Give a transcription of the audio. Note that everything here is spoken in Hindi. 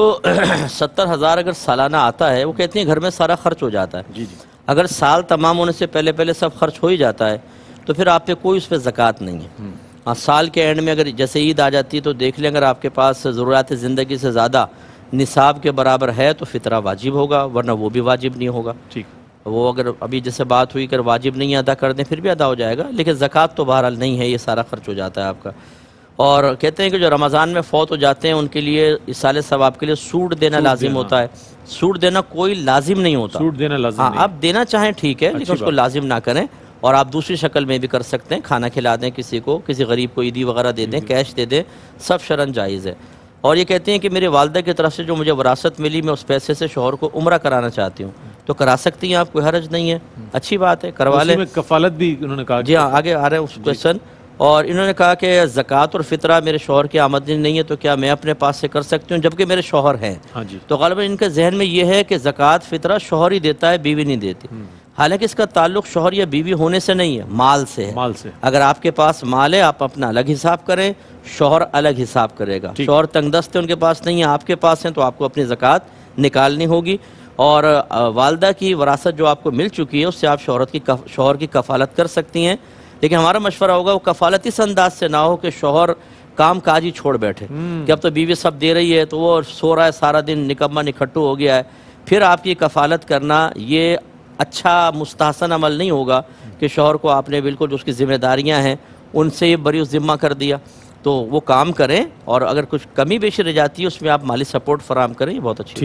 तो सत्तर हज़ार अगर सालाना आता है वो कहती हैं घर में सारा खर्च हो जाता है जी जी अगर साल तमाम होने से पहले पहले सब खर्च हो ही जाता है तो फिर आप पे कोई उस पर ज़क़़त नहीं है हम्म। हाँ साल के एंड में अगर जैसे ईद आ जाती है तो देख लें अगर आपके पास ज़रूरत ज़िंदगी से ज़्यादा निसाब के बराबर है तो फितरा वाजिब होगा वरना वो भी वाजिब नहीं होगा ठीक वो अगर अभी जैसे बात हुई अगर वाजिब नहीं अदा कर दें फिर भी अदा हो जाएगा लेकिन ज़क़़त तो बहरहाल नहीं है ये सारा खर्च हो जाता है आपका और कहते हैं कि जो रमज़ान में फौत हो जाते हैं उनके लिए इस साल सवाब के लिए सूट देना लाजिम होता है सूट देना कोई लाजिम नहीं होता सूट देना लाजिम हाँ आप देना चाहें ठीक है लेकिन उसको लाजिम ना करें और आप दूसरी शक्ल में भी कर सकते हैं खाना खिला दें किसी को किसी गरीब को ईदी वगैरह दे दें कैश दे दें सब शरण जायज़ है और ये कहते हैं कि मेरे वालदा की तरफ से जो मुझे वरासत मिली मैं उस पैसे से शोहर को उम्र कराना चाहती हूँ तो करा सकती हैं आप कोई हरज नहीं है हम्म। अच्छी बात है करवा लें कफालत भी उन्होंने कहा जी हाँ आगे आ रहे हैं उस क्वेश्चन और इन्होंने कहा कि ज़क़़त और फितरा मेरे शोहर की आमदनी नहीं है तो क्या मैं अपने पास से कर सकती हूँ जबकि मेरे शोहर हैं हाँ जी तो गलबा इनके जहन में यह है कि ज़क़़त फितरा शोहर ही देता है बीवी नहीं देती हम्म। हालांकि इसका ताल्लुक शोहर या बीवी होने से नहीं है माल से है माल से अगर आपके पास माल है आप अपना अलग हिसाब करें शोहर अलग हिसाब करेगा शोहर तंगदस्त है उनके पास नहीं है आपके पास हैं तो आपको अपनी ज़क़़त निकालनी होगी और वालदा की वरासत जो आपको मिल चुकी है उससे आप शोहरत की शोहर की कफालत कर सकती हैं लेकिन हमारा मशवरा होगा वो कफालत इस अंदाज से ना हो कि शोहर काम काज ही छोड़ बैठे हम्म। कि अब तो बीवी सब दे रही है तो वो सो रहा है सारा दिन निकम्मा निकट्टू हो गया है फिर आपकी कफालत करना ये अच्छा मुस्तासन अमल नहीं होगा कि शोहर को आपने बिल्कुल जो उसकी ज़िम्मेदारियाँ हैं उनसे ये बरी ज़िम्मा कर दिया तो वो काम करें और अगर कुछ कमी बेशी रह जाती है उसमें आप माली सपोर्ट फराम करें ये बहुत अच्छी